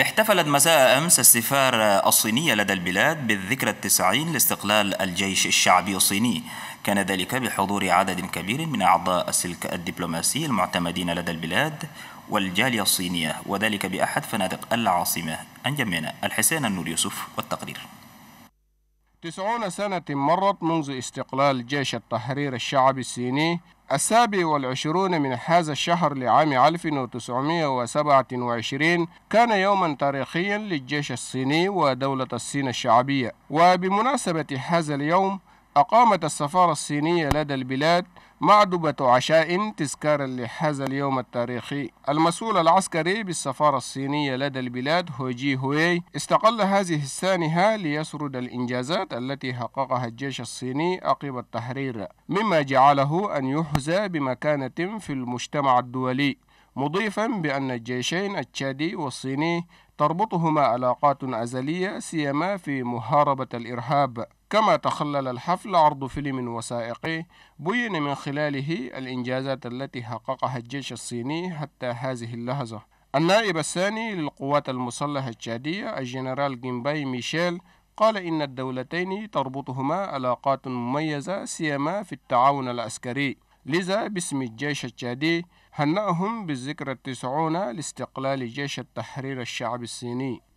احتفلت مساء أمس السفارة الصينية لدى البلاد بالذكرى التسعين لاستقلال الجيش الشعبي الصيني كان ذلك بحضور عدد كبير من أعضاء السلك الدبلوماسي المعتمدين لدى البلاد والجالية الصينية وذلك بأحد فنادق العاصمة أنجمنا الحسين النور يوسف والتقرير تسعون سنة مرت منذ استقلال جيش التحرير الشعبي الصيني السابع والعشرون من هذا الشهر لعام 1927 كان يوما تاريخيا للجيش الصيني ودولة الصين الشعبية وبمناسبة هذا اليوم أقامت السفارة الصينية لدى البلاد معدبة عشاء تذكارا لهذا اليوم التاريخي المسؤول العسكري بالسفارة الصينية لدى البلاد هوجي هوي استقل هذه السانحة ليسرد الإنجازات التي حققها الجيش الصيني عقب التحرير مما جعله أن يحظى بمكانة في المجتمع الدولي مضيفا بأن الجيشين التشادي والصيني تربطهما علاقات أزلية سيما في محاربة الإرهاب كما تخلل الحفل عرض فيلم وثائقي بين من خلاله الإنجازات التي حققها الجيش الصيني حتى هذه اللحظة النائب الثاني للقوات المسلحة التشادية الجنرال جيمباي ميشيل قال إن الدولتين تربطهما علاقات مميزة سيما في التعاون العسكري لذا باسم الجيش التشادي هنأهم بالذكرى التسعون لاستقلال جيش التحرير الشعب الصيني